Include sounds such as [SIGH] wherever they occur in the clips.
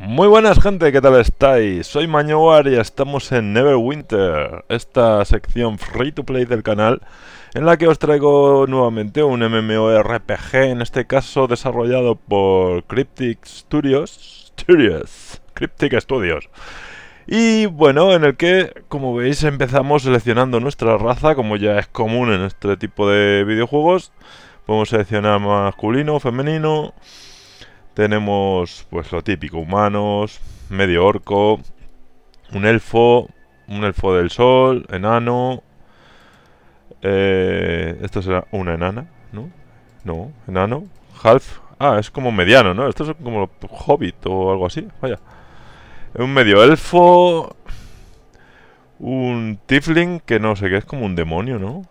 Muy buenas gente, ¿qué tal estáis? Soy Mañowar y estamos en Neverwinter, esta sección free to play del canal en la que os traigo nuevamente un MMORPG, en este caso desarrollado por Cryptic Studios, Studios, Cryptic Studios. Y bueno, en el que, como veis, empezamos seleccionando nuestra raza, como ya es común en este tipo de videojuegos. Podemos seleccionar masculino, femenino, tenemos, pues lo típico, humanos, medio orco, un elfo, un elfo del sol, enano. Eh, esto será una enana, ¿no? No, enano, half. Ah, es como mediano, ¿no? Esto es como hobbit o algo así, vaya. Un medio elfo. Un tifling que no sé qué, es como un demonio, ¿no?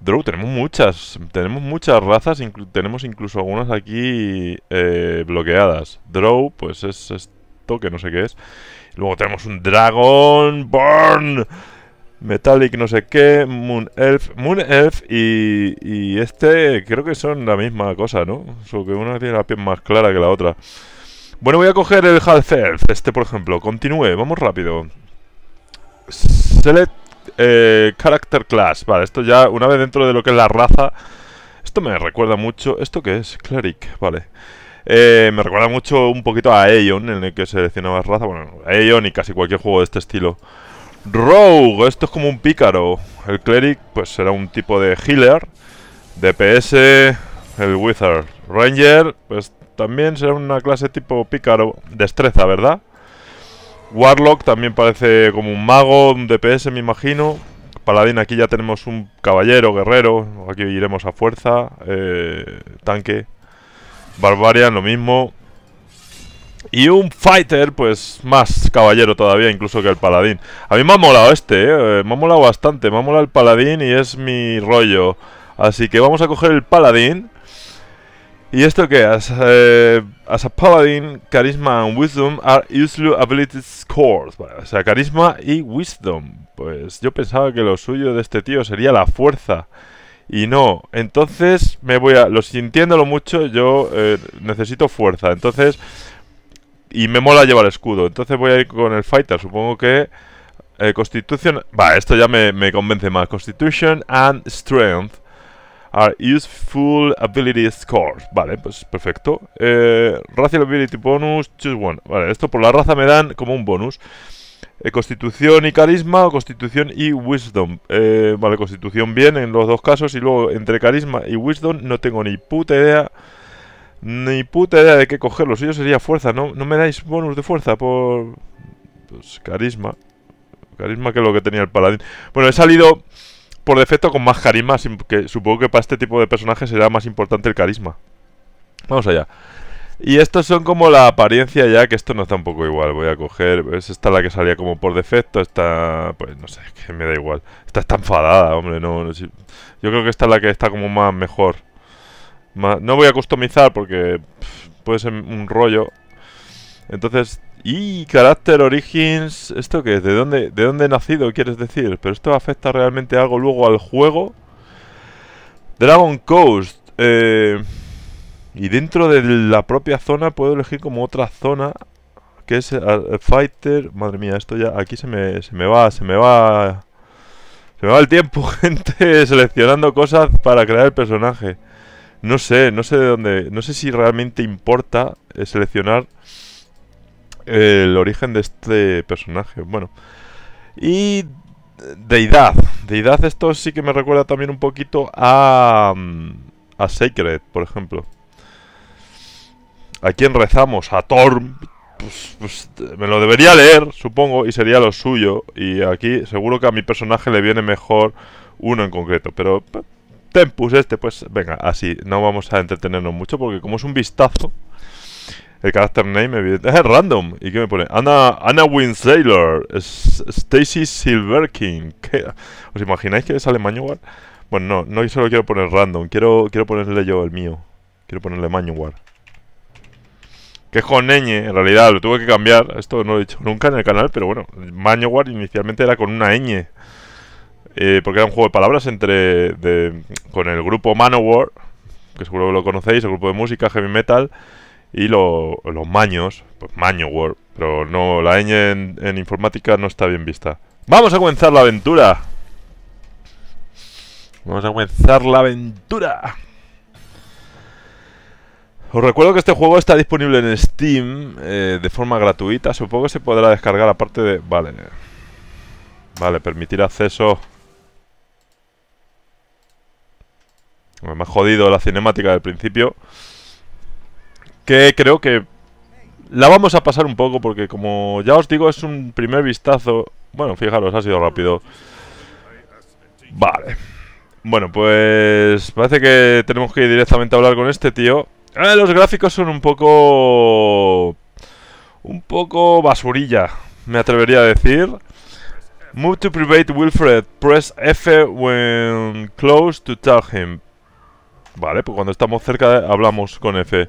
Drow, tenemos muchas. Tenemos muchas razas. tenemos incluso algunas aquí eh, bloqueadas. Drow, pues es esto que no sé qué es. Luego tenemos un dragón. Burn, Metallic, no sé qué. Moon Elf. Moon Elf y, y este creo que son la misma cosa, ¿no? Solo que una tiene la piel más clara que la otra. Bueno, voy a coger el Half Elf. Este, por ejemplo. Continúe. Vamos rápido. Select eh, Character Class. Vale, esto ya, una vez dentro de lo que es la raza... Esto me recuerda mucho... ¿Esto qué es? Cleric, vale. Eh, me recuerda mucho un poquito a Aeon, en el que seleccionabas raza. Bueno, Aeon y casi cualquier juego de este estilo. Rogue, esto es como un pícaro. El Cleric, pues será un tipo de healer. DPS, el Wizard. Ranger, pues también será una clase tipo pícaro. Destreza, ¿verdad? Warlock también parece como un mago, un DPS me imagino. Paladín, aquí ya tenemos un caballero, guerrero. Aquí iremos a fuerza. Eh, tanque. Barbarian, lo mismo. Y un fighter, pues más caballero todavía, incluso que el paladín. A mí me ha molado este, eh, eh. me ha molado bastante. Me ha molado el paladín y es mi rollo. Así que vamos a coger el paladín. ¿Y esto qué es? Eh, As a paladin, charisma and wisdom are usually ability scores. o sea, carisma y wisdom. Pues yo pensaba que lo suyo de este tío sería la fuerza. Y no, entonces me voy a... Lo sintiéndolo mucho, yo eh, necesito fuerza. Entonces... Y me mola llevar escudo. Entonces voy a ir con el fighter. Supongo que... Eh, Constitution... Va, esto ya me, me convence más. Constitution and Strength are useful ability scores. Vale, pues perfecto. Eh, racial ability bonus, choose one. Vale, esto por la raza me dan como un bonus. Eh, constitución y carisma, o constitución y wisdom. Eh, vale, constitución bien en los dos casos. Y luego entre carisma y wisdom no tengo ni puta idea. Ni puta idea de qué cogerlos. Si yo sería fuerza. No, no me dais bonus de fuerza por... Pues carisma. Carisma que es lo que tenía el paladín. Bueno, he salido por defecto con más carisma, que supongo que para este tipo de personajes será más importante el carisma. Vamos allá. Y estos son como la apariencia ya, que esto no está un poco igual. Voy a coger... Es esta la que salía como por defecto, esta... Pues no sé, que me da igual. Esta está enfadada, hombre, no... yo creo que esta es la que está como más mejor. no voy a customizar porque puede ser un rollo. Entonces y carácter, origins... ¿Esto qué es? ¿De dónde, ¿De dónde he nacido, quieres decir? ¿Pero esto afecta realmente algo luego al juego? Dragon Coast. Eh, y dentro de la propia zona puedo elegir como otra zona. Que es el Fighter. Madre mía, esto ya... Aquí se me, se me va, se me va... Se me va el tiempo, [LAUGHS] gente, seleccionando cosas para crear el personaje. No sé, no sé de dónde... No sé si realmente importa eh, seleccionar el origen de este personaje. Bueno, y deidad. Deidad, esto sí que me recuerda también un poquito a, mm, a Sacred, por ejemplo. ¿A quién rezamos? A Torm. Pues, pues, me lo debería leer, supongo, y sería lo suyo. Y aquí seguro que a mi personaje le viene mejor uno en concreto. Pero pues, Tempus este, pues venga, así. No vamos a entretenernos mucho porque como es un vistazo el carácter name, Es random. ¿Y qué me pone? Anna, Anna Winsailor. Stacy Silverking. ¿Os imagináis que sale Manowar? Bueno, no, no solo quiero poner random. Quiero, quiero ponerle yo el mío. Quiero ponerle Manowar. Que es con ñ, en realidad, lo tuve que cambiar. Esto no lo he dicho nunca en el canal, pero bueno. Manowar inicialmente era con una ñ. Eh, porque era un juego de palabras entre con el grupo Manowar, que seguro que lo conocéis, el grupo de música, heavy metal y los maños, pues maño World, pero no, la ñ en, informática no está bien vista. ¡Vamos a comenzar la aventura! Vamos a comenzar la aventura. Os recuerdo que este juego está disponible en Steam eh, de forma gratuita. Supongo que se podrá descargar aparte de... Vale. Vale, permitir acceso... Me ha jodido la cinemática del principio que creo que la vamos a pasar un poco porque como ya os digo es un primer vistazo Bueno, fijaros, ha sido rápido Vale Bueno, pues parece que tenemos que ir directamente a hablar con este tío eh, Los gráficos son un poco... Un poco basurilla, me atrevería a decir Move to private Wilfred, press F when close to tell him Vale, pues cuando estamos cerca hablamos con F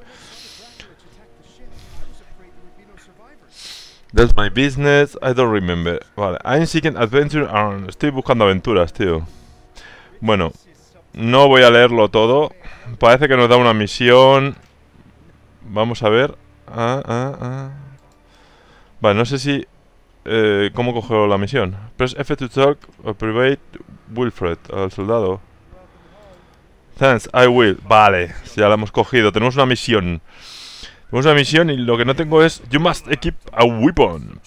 That's my business, I don't remember. Vale, I'm seeking adventure Estoy buscando aventuras, tío. Bueno, no voy a leerlo todo. Parece que nos da una misión. Vamos a ver. Ah, ah, ah. Vale, no sé si... Eh, ¿Cómo coger la misión? Press F to talk or private Wilfred, al soldado. Thanks, I will. Vale, ya la hemos cogido. Tenemos una misión. Tengo una misión y lo que no tengo es... You must equip a weapon.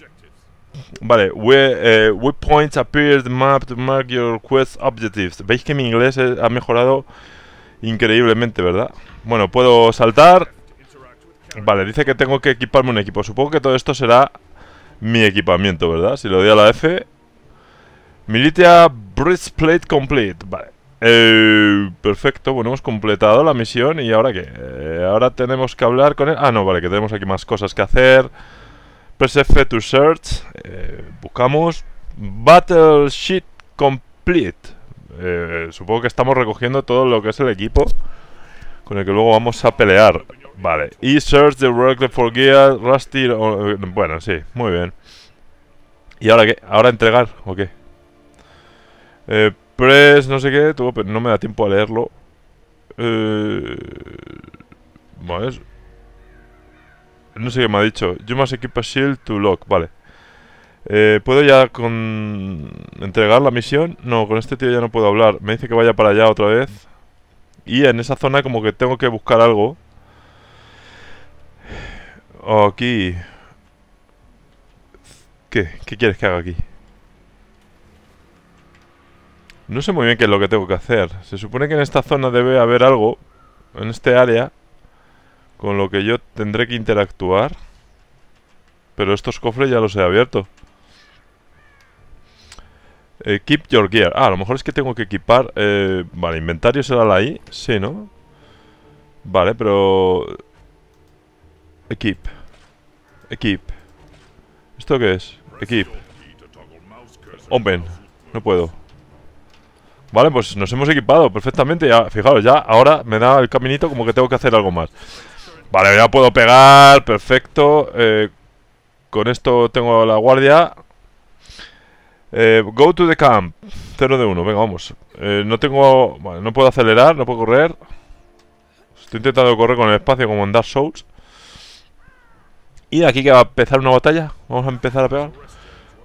Vale, where, eh, appeared appear map to mark your quest objectives. Veis que mi inglés ha mejorado increíblemente, ¿verdad? Bueno, puedo saltar. Vale, dice que tengo que equiparme un equipo. Supongo que todo esto será mi equipamiento, ¿verdad? Si lo doy a la F. Militia Breastplate Complete. Vale. Eh, perfecto, bueno, hemos completado la misión y ahora qué? Eh, ahora tenemos que hablar con él. Ah, no, vale, que tenemos aquí más cosas que hacer. Press F to search. Eh, buscamos Battle Sheet Complete. supongo que estamos recogiendo todo lo que es el equipo con el que luego vamos a pelear. Vale, y search the world for gear, rusty. bueno, sí, muy bien. ¿Y ahora qué? ¿Ahora entregar o qué? Eh. Press, no sé qué, tuvo, pero no me da tiempo a leerlo. Eh, no sé qué me ha dicho. You must equip a shield to lock. Vale. Eh, ¿Puedo ya con... entregar la misión? No, con este tío ya no puedo hablar. Me dice que vaya para allá otra vez. Y en esa zona como que tengo que buscar algo. Oh, aquí. ¿Qué? ¿Qué quieres que haga aquí? No sé muy bien qué es lo que tengo que hacer. Se supone que en esta zona debe haber algo, en este área, con lo que yo tendré que interactuar. Pero estos cofres ya los he abierto. Equip eh, your gear. Ah, a lo mejor es que tengo que equipar... Eh, vale, inventario será la I. Sí, ¿no? Vale, pero... Equip. Equip. ¿Esto qué es? Equip. Open. No puedo. Vale, pues nos hemos equipado perfectamente. Ya, fijaros, ya ahora me da el caminito como que tengo que hacer algo más. Vale, ya puedo pegar, perfecto. Eh, con esto tengo la guardia. Eh, go to the camp. 0 de 1, venga, vamos. Eh, no tengo... Vale, no puedo acelerar, no puedo correr. Estoy intentando correr con el espacio como en Dark Souls. Y aquí que va a empezar una batalla. Vamos a empezar a pegar.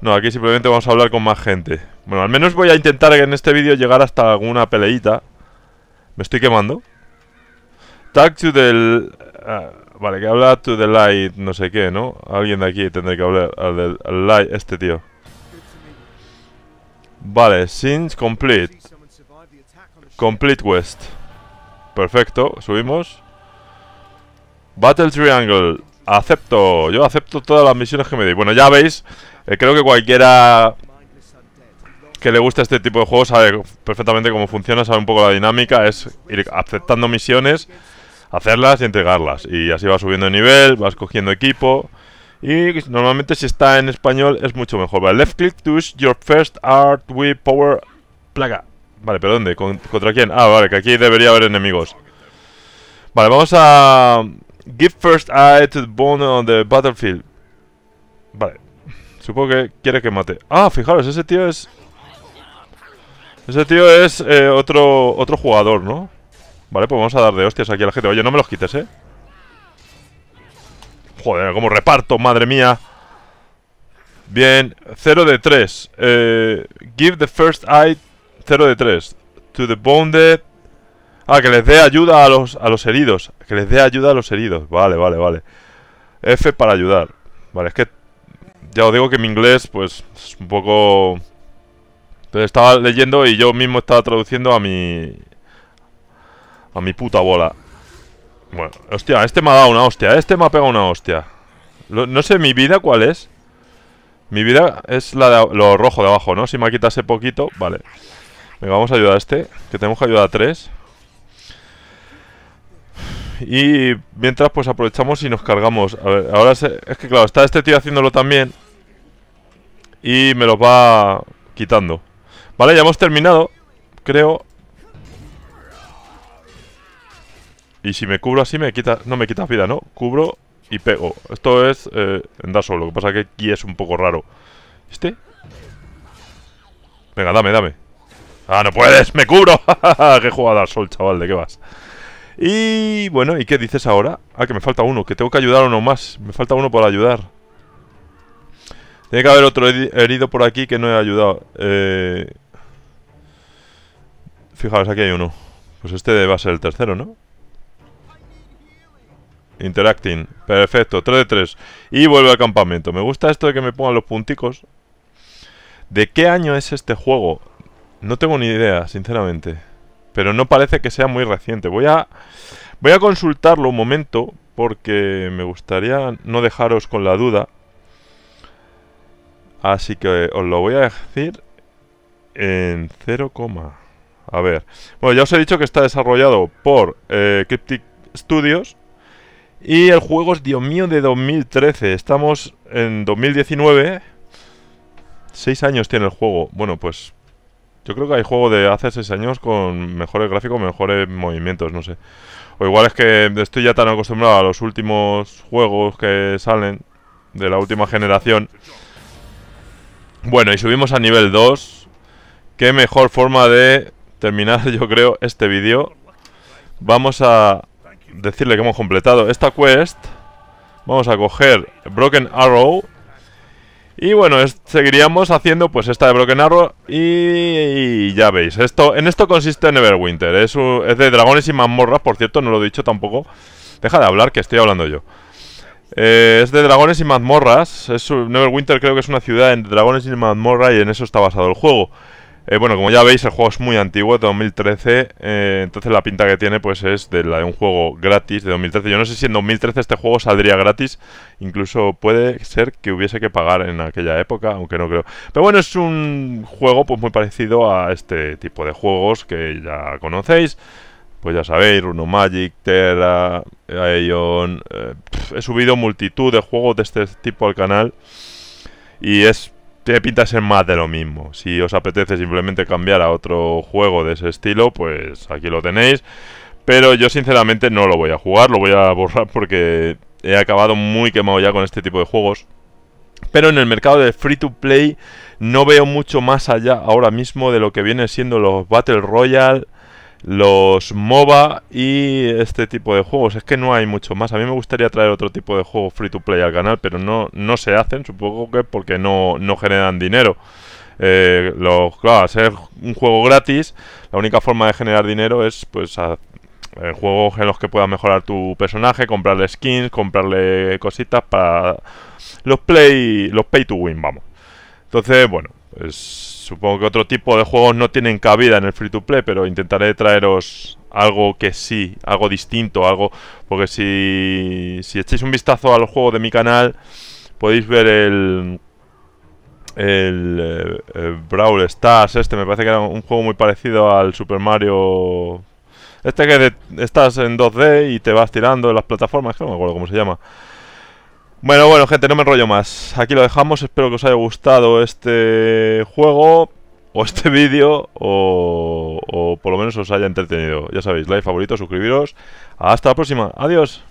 No, aquí simplemente vamos a hablar con más gente. Bueno, al menos voy a intentar en este vídeo llegar hasta alguna peleita Me estoy quemando Tag to the... Ah, vale, que habla to the light no sé qué, ¿no? Alguien de aquí tendré que hablar al del light, este tío Vale, since complete Complete West Perfecto, subimos Battle Triangle Acepto, yo acepto todas las misiones que me di Bueno, ya veis, eh, creo que cualquiera que le gusta este tipo de juegos sabe perfectamente cómo funciona, sabe un poco la dinámica, es ir aceptando misiones, hacerlas y entregarlas. Y así vas subiendo de nivel, vas cogiendo equipo. Y normalmente si está en español es mucho mejor. Vale, left click to your first art with power plaga. Vale, pero ¿dónde? ¿Contra quién? Ah, vale, que aquí debería haber enemigos. Vale, vamos a... Give first eye to the bone on the battlefield. Vale. Supongo que quiere que mate. Ah, fijaros, ese tío es ese tío es eh, otro, otro jugador, ¿no? Vale, pues vamos a dar de hostias aquí a la gente Oye, no me los quites, ¿eh? Joder, como reparto, madre mía Bien, 0 de 3 eh, Give the first eye 0 de 3 To the bounded. Ah, que les dé ayuda a los, a los heridos Que les dé ayuda a los heridos Vale, vale, vale F para ayudar Vale, es que ya os digo que mi inglés pues es un poco entonces estaba leyendo y yo mismo estaba traduciendo a mi... A mi puta bola Bueno, hostia, este me ha dado una hostia Este me ha pegado una hostia No sé, mi vida cuál es Mi vida es la de, lo rojo de abajo, ¿no? Si me ese poquito, vale Venga, vamos a ayudar a este Que tenemos que ayudar a tres Y mientras pues aprovechamos y nos cargamos A ver, ahora es que claro, está este tío haciéndolo también Y me los va quitando Vale, ya hemos terminado Creo Y si me cubro así me quita... No me quita vida, ¿no? Cubro y pego Esto es eh, andar solo Lo que pasa es que aquí es un poco raro ¿Este? Venga, dame, dame ¡Ah, no puedes! ¡Me cubro! [LAUGHS] ¡Qué jugada al sol, chaval! ¿De qué vas? Y bueno, ¿y qué dices ahora? Ah, que me falta uno, que tengo que ayudar a uno más Me falta uno para ayudar Tiene que haber otro herido por aquí que no he ayudado Eh... Fijaos, aquí hay uno. Pues este va a ser el tercero, ¿no? Interacting. Perfecto, 3 de 3. Y vuelve al campamento. Me gusta esto de que me pongan los punticos. ¿De qué año es este juego? No tengo ni idea, sinceramente. Pero no parece que sea muy reciente. Voy a, voy a consultarlo un momento porque me gustaría no dejaros con la duda. Así que os lo voy a decir en 0, a ver. Bueno, ya os he dicho que está desarrollado por eh, Cryptic Studios. Y el juego es, Dios mío, de 2013. Estamos en 2019. Seis años tiene el juego. Bueno, pues yo creo que hay juego de hace seis años con mejores gráficos, mejores movimientos, no sé. O igual es que estoy ya tan acostumbrado a los últimos juegos que salen de la última generación. Bueno, y subimos a nivel 2. Qué mejor forma de terminar, [LAUGHS] yo creo, este vídeo Vamos a decirle que hemos completado esta quest Vamos a coger Broken Arrow Y bueno, seguiríamos haciendo pues esta de Broken Arrow Y, ya veis, esto en esto consiste Neverwinter es, de dragones y mazmorras, por cierto, no lo he dicho tampoco Deja de hablar, que estoy hablando yo eh, es de dragones y mazmorras. Es, Neverwinter creo que es una ciudad en dragones y mazmorras y en eso está basado el juego. Eh, bueno, como ya veis, el juego es muy antiguo, de 2013, eh, entonces la pinta que tiene pues es de la de un juego gratis de 2013. Yo no sé si en 2013 este juego saldría gratis, incluso puede ser que hubiese que pagar en aquella época, aunque no creo. Pero bueno, es un juego pues muy parecido a este tipo de juegos que ya conocéis. Pues ya sabéis, Runo Magic, Terra, Aeon... Eh, he subido multitud de juegos de este tipo al canal y es tiene pinta ser más de lo mismo. Si os apetece simplemente cambiar a otro juego de ese estilo, pues aquí lo tenéis. Pero yo sinceramente no lo voy a jugar, lo voy a borrar porque he acabado muy quemado ya con este tipo de juegos. Pero en el mercado de free to play no veo mucho más allá ahora mismo de lo que viene siendo los Battle Royale los MOBA y este tipo de juegos. Es que no hay mucho más. A mí me gustaría traer otro tipo de juegos free to play al canal, pero no, no se hacen, supongo que porque no, no generan dinero. Eh, los, ser un juego gratis, la única forma de generar dinero es pues eh, juegos en los que puedas mejorar tu personaje, comprarle skins, comprarle cositas para los play, los pay to win, vamos. Entonces, bueno, supongo que otro tipo de juegos no tienen cabida en el free to play, pero intentaré traeros algo que sí, algo distinto, algo porque si si echáis un vistazo al juego de mi canal podéis ver el eh, Brawl Stars este me parece que era un juego muy parecido al Super Mario este que estás en 2D y te vas tirando en las plataformas, que no me acuerdo cómo se llama. Bueno, bueno, gente, no me enrollo más. Aquí lo dejamos. Espero que os haya gustado este juego, o este [LAUGHS] vídeo, o, por lo menos os haya entretenido. Ya sabéis, like, favorito, suscribiros. Hasta la próxima. Adiós.